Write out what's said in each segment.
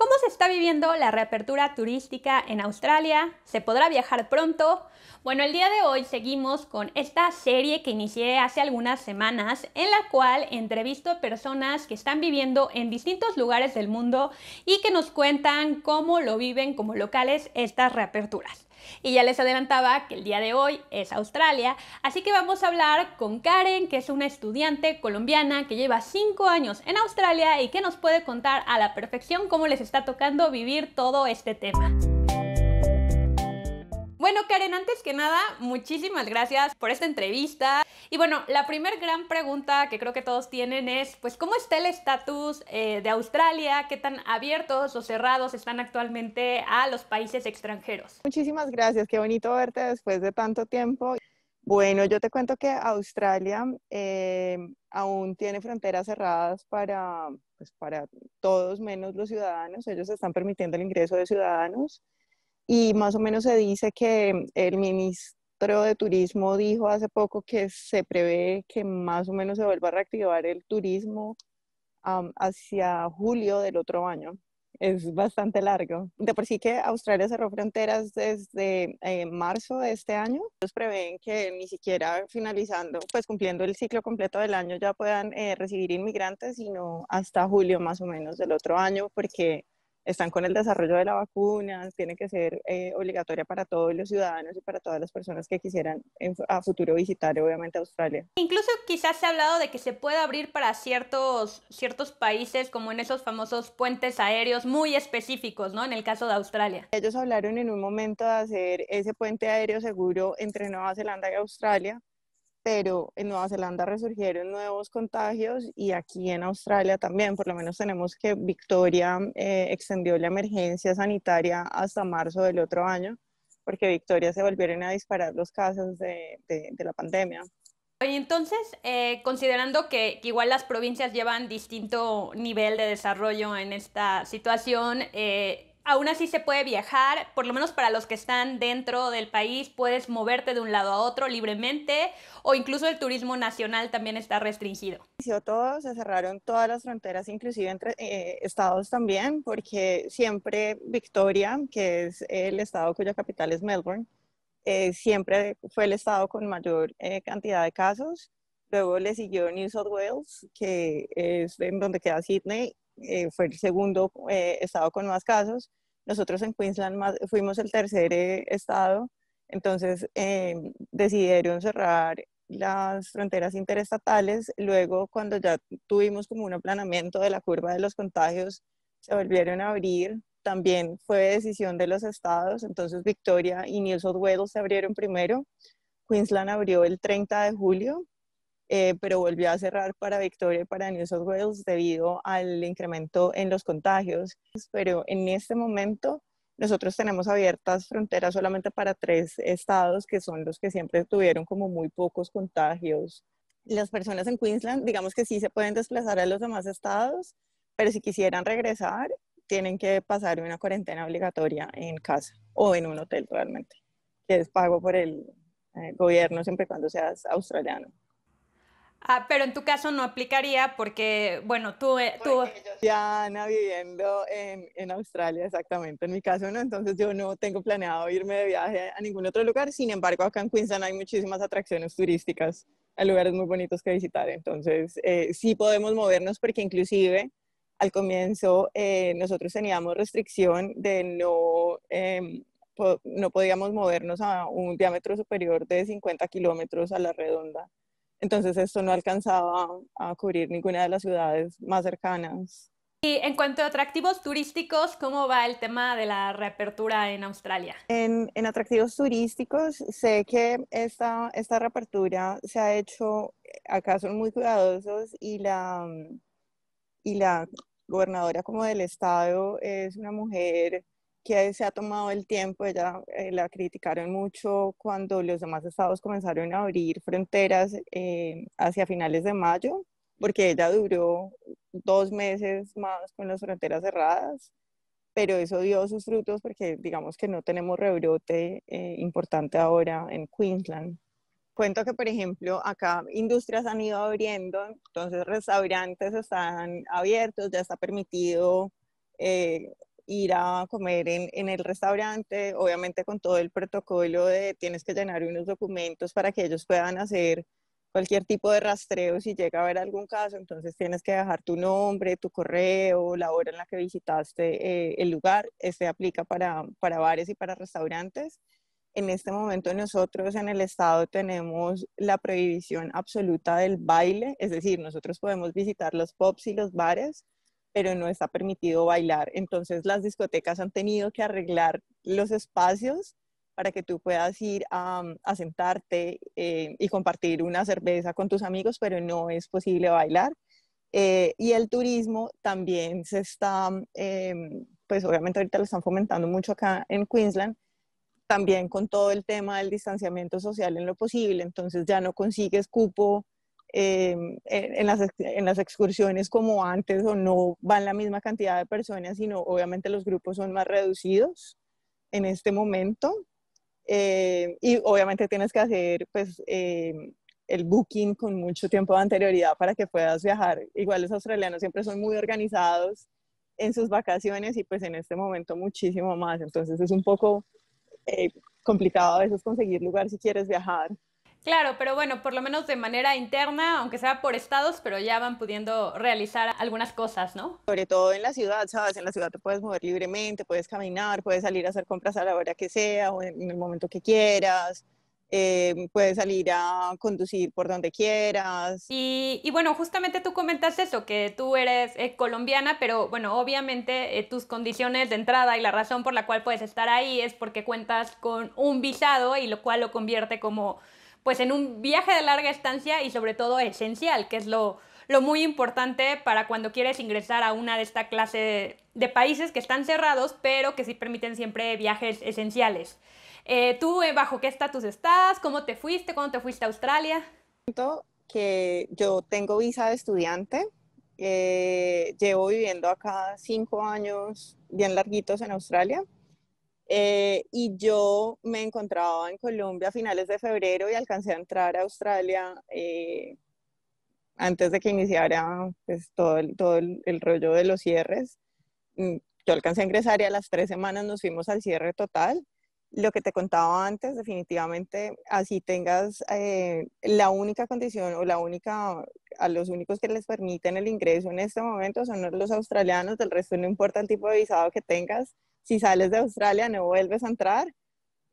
¿Cómo se está viviendo la reapertura turística en Australia? ¿Se podrá viajar pronto? Bueno, el día de hoy seguimos con esta serie que inicié hace algunas semanas, en la cual entrevisto personas que están viviendo en distintos lugares del mundo y que nos cuentan cómo lo viven como locales estas reaperturas. Y ya les adelantaba que el día de hoy es Australia, así que vamos a hablar con Karen, que es una estudiante colombiana que lleva 5 años en Australia y que nos puede contar a la perfección cómo les está tocando vivir todo este tema. Bueno, Karen, antes que nada, muchísimas gracias por esta entrevista. Y bueno, la primer gran pregunta que creo que todos tienen es, pues, ¿cómo está el estatus eh, de Australia? ¿Qué tan abiertos o cerrados están actualmente a los países extranjeros? Muchísimas gracias, qué bonito verte después de tanto tiempo. Bueno, yo te cuento que Australia em, aún tiene fronteras cerradas para, pues, para todos menos los ciudadanos. Ellos están permitiendo el ingreso de ciudadanos y más o menos se dice que el ministro de Turismo dijo hace poco que se prevé que más o menos se vuelva a reactivar el turismo hacia julio del otro año. Es bastante largo. De por sí que Australia cerró fronteras desde eh, marzo de este año. Ellos prevén que ni siquiera finalizando, pues cumpliendo el ciclo completo del año ya puedan eh, recibir inmigrantes, sino hasta julio más o menos del otro año, porque están con el desarrollo de la vacuna, tiene que ser eh, obligatoria para todos los ciudadanos y para todas las personas que quisieran a futuro visitar, obviamente, Australia. Incluso quizás se ha hablado de que se puede abrir para ciertos, ciertos países, como en esos famosos puentes aéreos muy específicos, ¿no? En el caso de Australia. Ellos hablaron en un momento de hacer ese puente aéreo seguro entre Nueva Zelanda y Australia, pero en Nueva Zelanda resurgieron nuevos contagios y aquí en Australia también, por lo menos tenemos que Victoria eh, extendió la emergencia sanitaria hasta marzo del otro año, porque Victoria se volvieron a disparar los casos de, la pandemia. Y entonces, eh, considerando que, igual las provincias llevan distinto nivel de desarrollo en esta situación, eh, aún así se puede viajar, por lo menos para los que están dentro del país, puedes moverte de un lado a otro libremente o incluso el turismo nacional también está restringido. Todo, se cerraron todas las fronteras, inclusive entre eh, estados también, porque siempre Victoria, que es el estado cuya capital es Melbourne, eh, siempre fue el estado con mayor eh, cantidad de casos. Luego le siguió New South Wales, que es donde queda Sydney, fue el segundo estado con más casos. Nosotros en Queensland fuimos el tercer eh, estado, entonces eh, decidieron cerrar las fronteras interestatales. Luego, cuando ya tuvimos como un aplanamiento de la curva de los contagios, se volvieron a abrir. También fue decisión de los estados, entonces Victoria y New South Wales se abrieron primero. Queensland abrió el 30 de julio eh, pero volvió a cerrar para Victoria y para New South Wales debido al incremento en los contagios. Pero en este momento nosotros tenemos abiertas fronteras solamente para tres estados, que son los que siempre tuvieron como muy pocos contagios. Las personas en Queensland, digamos que sí se pueden desplazar a los demás estados, pero si quisieran regresar, tienen que pasar una cuarentena obligatoria en casa o en un hotel realmente, que es pago por el eh, gobierno siempre cuando seas australiano. Ah, pero en tu caso no aplicaría porque, bueno, tú... Eh, tú... Diana viviendo en, en, Australia, exactamente. En mi caso no, entonces yo no tengo planeado irme de viaje a ningún otro lugar. Sin embargo, acá en Queensland hay muchísimas atracciones turísticas, hay lugares muy bonitos que visitar. Entonces, eh, sí podemos movernos porque inclusive al comienzo eh, nosotros teníamos restricción de no, em, no podíamos movernos a un diámetro superior de 50 kilómetros a la redonda entonces esto no alcanzaba a cubrir ninguna de las ciudades más cercanas. Y en cuanto a atractivos turísticos, ¿cómo va el tema de la reapertura en Australia? En, en atractivos turísticos, sé que esta, esta reapertura se ha hecho, acá son muy cuidadosos y la, y la gobernadora como del estado es una mujer que se ha tomado el tiempo, ella eh, la criticaron mucho cuando los demás estados comenzaron a abrir fronteras eh, hacia finales de mayo, porque ella duró dos meses más con las fronteras cerradas, pero eso dio sus frutos porque digamos que no tenemos rebrote eh, importante ahora en Queensland. Cuento que, por ejemplo, acá industrias han ido abriendo, entonces restaurantes están abiertos, ya está permitido ir a comer en, en, el restaurante, obviamente con todo el protocolo de tienes que llenar unos documentos para que ellos puedan hacer cualquier tipo de rastreo si llega a haber algún caso, entonces tienes que dejar tu nombre, tu correo, la hora en la que visitaste eh, el lugar, este aplica para, para bares y para restaurantes. En este momento nosotros en el estado tenemos la prohibición absoluta del baile, es decir, nosotros podemos visitar los pubs y los bares, pero no está permitido bailar. Entonces las discotecas han tenido que arreglar los espacios para que tú puedas ir a, mm, sentarte eh, y compartir una cerveza con tus amigos, pero no es posible bailar. Eh, y el turismo también se está, mm, em, pues obviamente ahorita lo están fomentando mucho acá en Queensland, también con todo el tema del distanciamiento social en lo posible, entonces ya no consigues cupo Em, en, las, excursiones como antes o no van la misma cantidad de personas, sino obviamente los grupos son más reducidos en este momento. Eh, y obviamente tienes que hacer pues em, el booking con mucho tiempo de anterioridad para que puedas viajar. Igual los australianos siempre son muy organizados en sus vacaciones y pues en este momento muchísimo más. Entonces es un poco eh, complicado a veces conseguir lugar si quieres viajar. Claro, pero bueno, por lo menos de manera interna, aunque sea por estados, pero ya van pudiendo realizar algunas cosas, ¿no? Sobre todo en la ciudad, ¿sabes? En la ciudad te puedes mover libremente, puedes caminar, puedes salir a hacer compras a la hora que sea o en el momento que quieras. Eh, puedes salir a conducir por donde quieras. Y, bueno, justamente tú comentas eso, que tú eres eh, colombiana, pero bueno, obviamente eh, tus condiciones de entrada y la razón por la cual puedes estar ahí es porque cuentas con un visado y lo cual lo convierte como pues en un viaje de larga estancia y sobre todo esencial, que es lo, muy importante para cuando quieres ingresar a una de esta clase de, países que están cerrados, pero que sí permiten siempre viajes esenciales. Eh, ¿Tú eh, bajo qué estatus estás? ¿Cómo te fuiste? ¿Cuándo te fuiste a Australia? Que yo tengo visa de estudiante. Eh, llevo viviendo acá cinco años bien larguitos en Australia. Eh, y yo me encontraba en Colombia a finales de febrero y alcancé a entrar a Australia eh, antes de que iniciara pues, todo, el, todo el, rollo de los cierres. Mm, yo alcancé a ingresar y a las tres semanas nos fuimos al cierre total. Lo que te contaba antes, definitivamente, así tengas eh, la única condición o la única, a los únicos que les permiten el ingreso en este momento son los australianos, del resto no importa el tipo de visado que tengas, si sales de Australia no vuelves a entrar,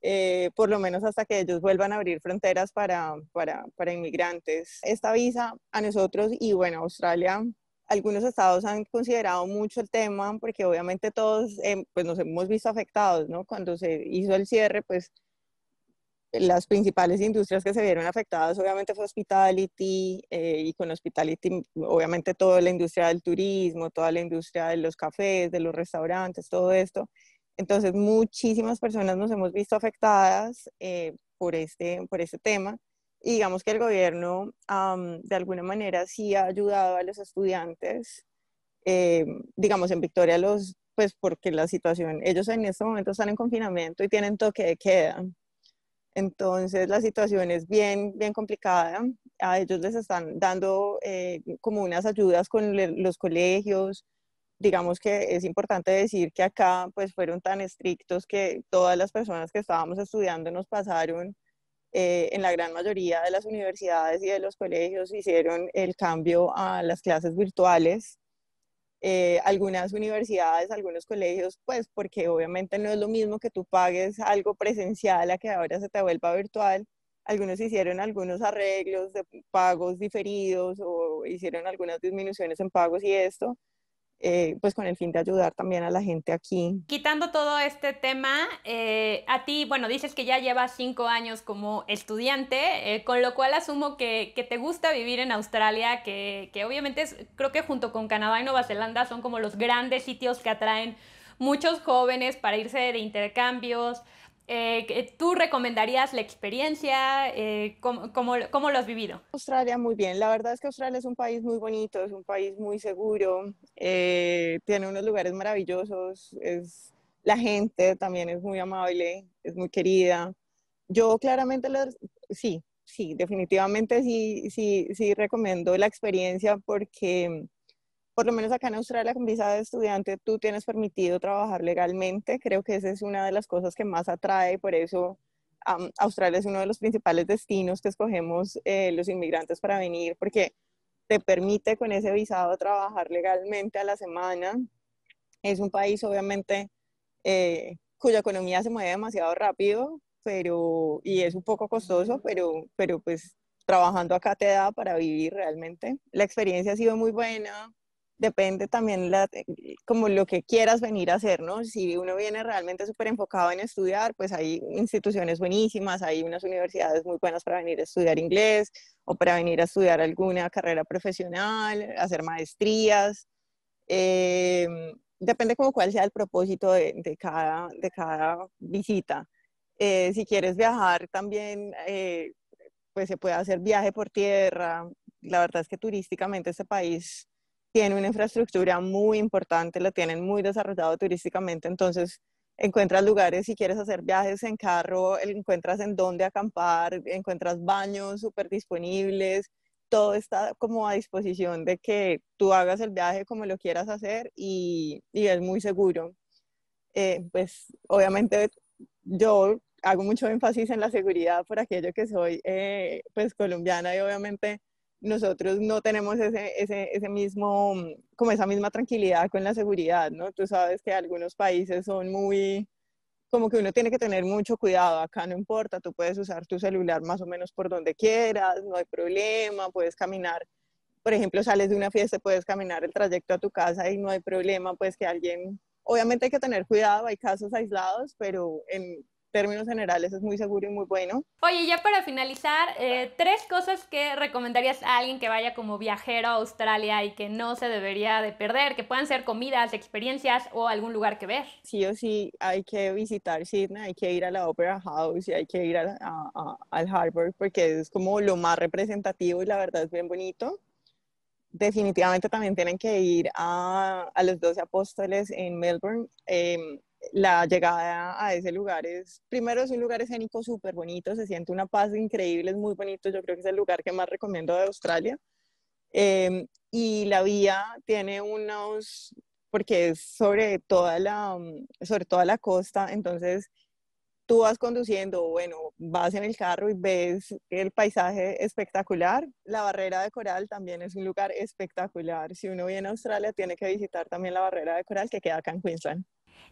eh, por lo menos hasta que ellos vuelvan a abrir fronteras para, para, para inmigrantes. Esta visa a nosotros y bueno, Australia algunos estados han considerado mucho el tema porque obviamente todos em, pues nos hemos visto afectados, ¿no? Cuando se hizo el cierre, pues las principales industrias que se vieron afectadas obviamente fue hospitality eh, y con hospitality obviamente toda la industria del turismo, toda la industria de los cafés, de los restaurantes, todo esto. Entonces muchísimas personas nos hemos visto afectadas eh, por, este, por este tema y digamos que el gobierno de alguna manera sí ha ayudado a los estudiantes, eh, digamos en Victoria los pues porque la situación, ellos en este momento están en confinamiento y tienen toque de queda. Entonces la situación es bien, bien complicada. A ellos les están dando eh, como unas ayudas con los colegios. Digamos que es importante decir que acá pues fueron tan estrictos que todas las personas que estábamos estudiando nos pasaron eh, en la gran mayoría de las universidades y de los colegios hicieron el cambio a las clases virtuales eh, algunas universidades, algunos colegios, pues porque obviamente no es lo mismo que tú pagues algo presencial a que ahora se te vuelva virtual. Algunos hicieron algunos arreglos de pagos diferidos o hicieron algunas disminuciones en pagos y esto. Eh, pues con el fin de ayudar también a la gente aquí. Quitando todo este tema, eh, a ti, bueno, dices que ya llevas cinco años como estudiante, eh, con lo cual asumo que, te gusta vivir en Australia, que, obviamente creo que junto con Canadá y Nueva Zelanda son como los grandes sitios que atraen muchos jóvenes para irse de intercambios, eh, ¿Tú recomendarías la experiencia? Eh, ¿cómo, cómo, lo has vivido? Australia, muy bien. La verdad es que Australia es un país muy bonito, es un país muy seguro, eh, tiene unos lugares maravillosos, es, la gente también es muy amable, es muy querida. Yo claramente, sí, sí, definitivamente sí, sí, sí recomiendo la experiencia porque por lo menos acá en Australia con visa de estudiante tú tienes permitido trabajar legalmente. Creo que esa es una de las cosas que más atrae, por eso Australia es uno de los principales destinos que escogemos eh, los inmigrantes para venir, porque te permite con ese visado trabajar legalmente a la semana. Es un país obviamente eh, cuya economía se mueve demasiado rápido, pero y es un poco costoso, pero, pero pues trabajando acá te da para vivir realmente. La experiencia ha sido muy buena depende también eh, como lo que quieras venir a hacer, ¿no? Si uno viene realmente súper enfocado en estudiar, pues hay instituciones buenísimas, hay unas universidades muy buenas para venir a estudiar inglés o para venir a estudiar alguna carrera profesional, hacer maestrías. Em, depende como cuál sea el propósito de, cada, de cada visita. Eh, si quieres viajar también, eh, pues se puede hacer viaje por tierra. La verdad es que turísticamente este país tiene una infraestructura muy importante, la tienen muy desarrollado turísticamente, entonces encuentras lugares si quieres hacer viajes en carro, encuentras en dónde acampar, encuentras baños súper disponibles, todo está como a disposición de que tú hagas el viaje como lo quieras hacer y, es muy seguro. Eh, pues obviamente yo hago mucho énfasis en la seguridad por aquello que soy eh, pues colombiana y obviamente nosotros no tenemos ese, ese, ese, mismo, mm, como esa misma tranquilidad con la seguridad, ¿no? Tú sabes que algunos países son muy, como que uno tiene que tener mucho cuidado, acá no importa, tú puedes usar tu celular más o menos por donde quieras, no hay problema, puedes caminar, por ejemplo, sales de una fiesta, puedes caminar el trayecto a tu casa y no hay problema, pues que alguien, obviamente hay que tener cuidado, hay casos aislados, pero en, términos generales es muy seguro y muy bueno. Oye, ya para finalizar, eh, tres cosas que recomendarías a alguien que vaya como viajero a Australia y que no se debería de perder, que puedan ser comidas, experiencias o algún lugar que ver. Sí o sí, hay que visitar Sydney, hay que ir a la Opera House y hay que ir al Harbour porque es como lo más representativo y la verdad es bien bonito definitivamente también tienen que ir a, los 12 apóstoles en Melbourne. Eh, la llegada a ese lugar es, primero es un lugar escénico súper bonito, se siente una paz increíble, es muy bonito, yo creo que es el lugar que más recomiendo de Australia. Em, y la vía tiene unos, porque es sobre toda la, sobre toda la costa, entonces tú vas conduciendo, bueno, vas en el carro y ves el paisaje espectacular. La barrera de coral también es un lugar espectacular. Si uno viene a Australia, tiene que visitar también la barrera de coral que queda acá en Queensland.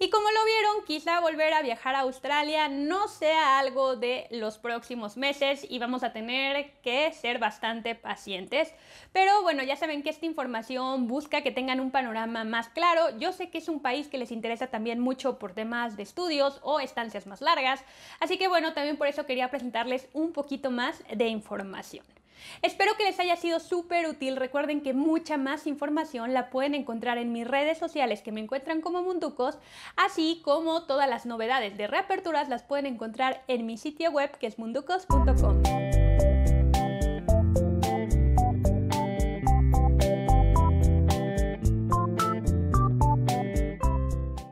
Y como lo vieron, quizá volver a viajar a Australia no sea algo de los próximos meses y vamos a tener que ser bastante pacientes. Pero bueno, ya saben que esta información busca que tengan un panorama más claro. Yo sé que es un país que les interesa también mucho por temas de estudios o estancias más largas. Así que bueno, también por eso quería presentarles un poquito más de información. Espero que les haya sido súper útil. Recuerden que mucha más información la pueden encontrar en mis redes sociales que me encuentran como Munducos, así como todas las novedades de reaperturas las pueden encontrar en mi sitio web que es munducos.com.